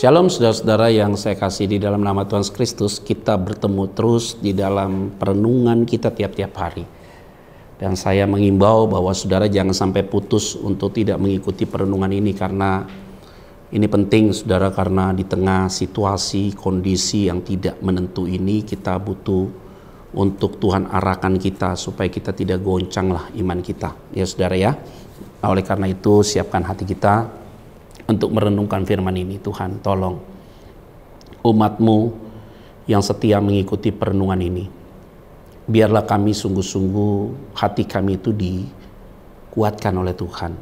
Shalom saudara-saudara yang saya kasih di dalam nama Tuhan Kristus, kita bertemu terus di dalam perenungan kita tiap-tiap hari. Dan saya mengimbau bahwa saudara jangan sampai putus untuk tidak mengikuti perenungan ini karena ini penting saudara karena di tengah situasi kondisi yang tidak menentu ini kita butuh untuk Tuhan arahkan kita supaya kita tidak goncanglah iman kita. Ya saudara ya. Oleh karena itu siapkan hati kita untuk merenungkan firman ini. Tuhan, tolong umatmu yang setia mengikuti perenungan ini. Biarlah kami sungguh-sungguh hati kami itu dikuatkan oleh Tuhan.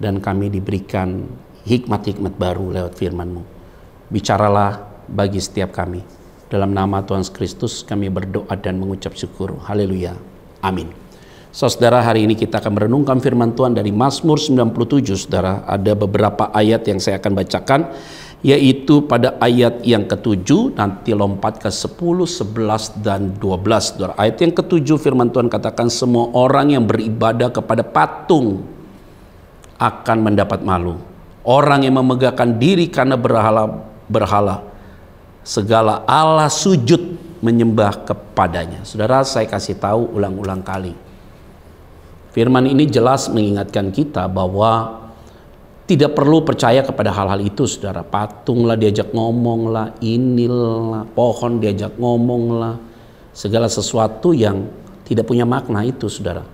Dan kami diberikan hikmat-hikmat baru lewat firman-Mu. Bicaralah bagi setiap kami. Dalam nama Tuhan Kristus kami berdoa dan mengucap syukur. Haleluya. Amin. Saudara, hari ini kita akan merenungkan firman Tuhan dari Mazmur 97, Saudara. Ada beberapa ayat yang saya akan bacakan, yaitu pada ayat yang ketujuh, nanti lompat ke sepuluh, sebelas dan 12, Saudara. Ayat yang ketujuh firman Tuhan katakan, semua orang yang beribadah kepada patung akan mendapat malu. Orang yang memegahkan diri karena berhala, berhala segala Allah sujud menyembah kepadanya. Saudara, saya kasih tahu ulang-ulang kali Firman ini jelas mengingatkan kita bahwa tidak perlu percaya kepada hal-hal itu, saudara. Patunglah diajak ngomonglah, inilah pohon diajak ngomonglah, segala sesuatu yang tidak punya makna itu, saudara.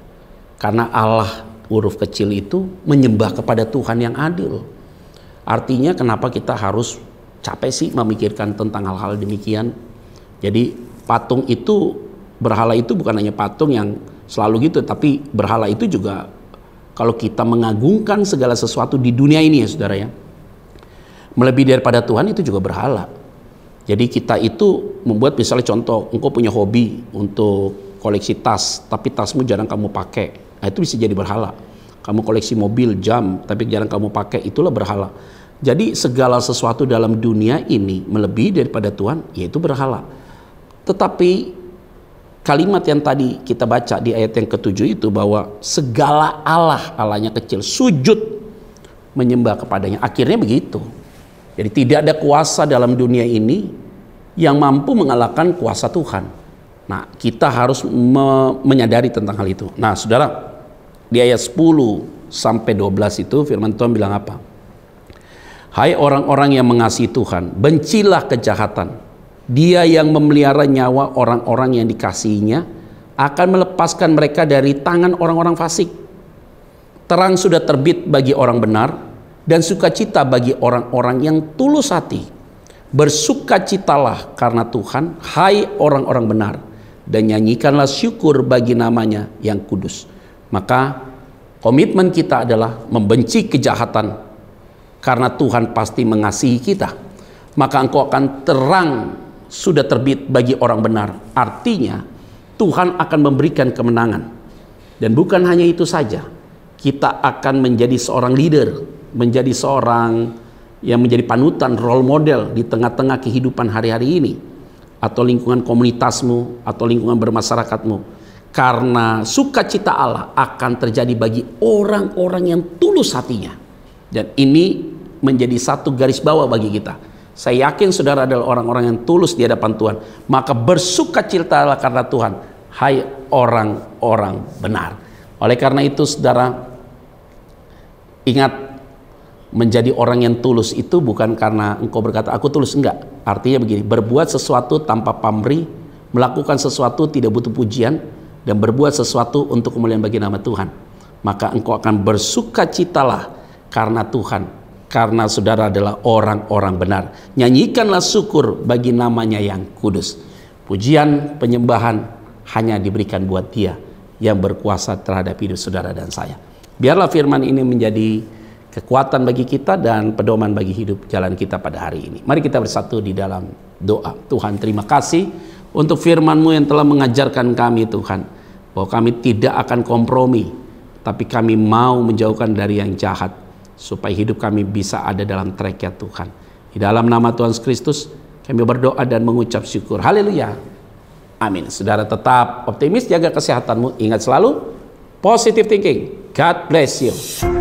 Karena Allah huruf kecil itu menyembah kepada Tuhan yang adil. Artinya kenapa kita harus capek sih memikirkan tentang hal-hal demikian? Jadi patung itu berhala itu bukan hanya patung yang selalu gitu tapi berhala itu juga kalau kita mengagungkan segala sesuatu di dunia ini ya saudara ya melebihi daripada Tuhan itu juga berhala jadi kita itu membuat misalnya contoh engkau punya hobi untuk koleksi tas tapi tasmu jarang kamu pakai nah, itu bisa jadi berhala kamu koleksi mobil jam tapi jarang kamu pakai itulah berhala jadi segala sesuatu dalam dunia ini melebihi daripada Tuhan yaitu berhala tetapi kalimat yang tadi kita baca di ayat yang ketujuh itu bahwa segala Allah Allahnya kecil sujud menyembah kepadanya. Akhirnya begitu. Jadi tidak ada kuasa dalam dunia ini yang mampu mengalahkan kuasa Tuhan. Nah, kita harus me menyadari tentang hal itu. Nah, Saudara, di ayat 10 sampai 12 itu firman Tuhan bilang apa? Hai orang-orang yang mengasihi Tuhan, bencilah kejahatan dia yang memelihara nyawa orang-orang yang dikasihinya akan melepaskan mereka dari tangan orang-orang fasik. Terang sudah terbit bagi orang benar dan sukacita bagi orang-orang yang tulus hati. Bersukacitalah karena Tuhan, hai orang-orang benar, dan nyanyikanlah syukur bagi namanya yang kudus. Maka komitmen kita adalah membenci kejahatan karena Tuhan pasti mengasihi kita. Maka engkau akan terang sudah terbit bagi orang benar. Artinya, Tuhan akan memberikan kemenangan. Dan bukan hanya itu saja, kita akan menjadi seorang leader, menjadi seorang yang menjadi panutan, role model di tengah-tengah kehidupan hari-hari ini atau lingkungan komunitasmu atau lingkungan bermasyarakatmu. Karena sukacita Allah akan terjadi bagi orang-orang yang tulus hatinya. Dan ini menjadi satu garis bawah bagi kita saya yakin saudara adalah orang-orang yang tulus di hadapan Tuhan. Maka bersuka bersukacitalah karena Tuhan. Hai orang-orang benar. Oleh karena itu saudara ingat menjadi orang yang tulus itu bukan karena engkau berkata aku tulus enggak. Artinya begini, berbuat sesuatu tanpa pamri, melakukan sesuatu tidak butuh pujian dan berbuat sesuatu untuk kemuliaan bagi nama Tuhan. Maka engkau akan bersuka citalah karena Tuhan karena saudara adalah orang-orang benar. Nyanyikanlah syukur bagi namanya yang kudus. Pujian penyembahan hanya diberikan buat Dia yang berkuasa terhadap hidup saudara dan saya. Biarlah firman ini menjadi kekuatan bagi kita dan pedoman bagi hidup jalan kita pada hari ini. Mari kita bersatu di dalam doa. Tuhan terima kasih untuk firman-Mu yang telah mengajarkan kami Tuhan. Bahwa kami tidak akan kompromi. Tapi kami mau menjauhkan dari yang jahat supaya hidup kami bisa ada dalam track ya Tuhan. Di dalam nama Tuhan Kristus kami berdoa dan mengucap syukur. Haleluya. Amin. Saudara tetap optimis, jaga kesehatanmu, ingat selalu positive thinking. God bless you.